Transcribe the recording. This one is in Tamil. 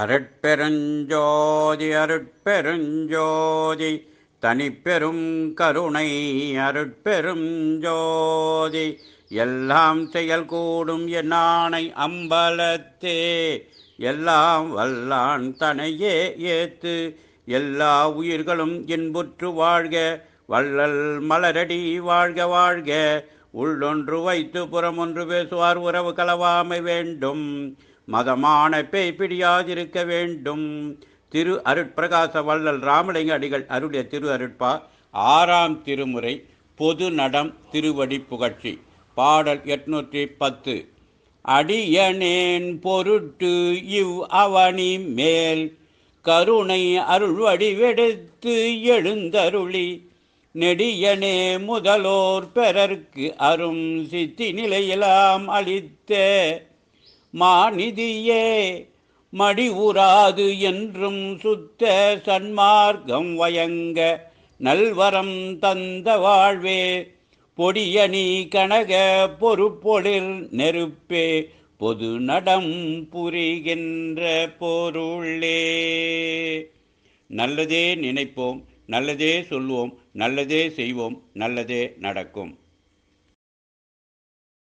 அருட்பெருஞ்சோதி அருட்பெருஞ்சோதி தனிப்பெரும் கருணை அருட்பெரும் ஜோதி எல்லாம் செயல் கூடும் என் அம்பலத்தே எல்லாம் வல்லான் தனையே ஏத்து எல்லா உயிர்களும் இன்புற்று வாழ்க வள்ளல் மலரடி வாழ்க வாழ்க உள்ளொன்று வைத்து புறமொன்று பேசுவார் உறவு கலவாமை வேண்டும் மதமான பேய் பிடியாதிருக்க வேண்டும் திரு அருட்பிரகாச வள்ளல் ராமலிங்க அடிகள் அருளிய திரு அருட்பா ஆறாம் திருமுறை பொது நடம் திருவடி புகழ்ச்சி பாடல் எட்நூற்றி பத்து அடியனேன் பொருட்டு இவ் அவனி மேல் கருணை அருள்வடி வெடுத்து எழுந்தருளி நெடியனே முதலோர் பெறர்க்கு அரும் சித்தி நிலையிலாம் அளித்தே மாநிதியே மடி உராது என்றும் சுத்த சன்மார்க்கம் வயங்க நல்வரம் தந்த வாழ்வே பொடியணி கனக பொறுப்பொழில் நெருப்பே பொது நடம் புரிகின்ற பொருளே நல்லதே நினைப்போம் நல்லதே சொல்வோம் நல்லதே செய்வோம் நல்லதே நடக்கும்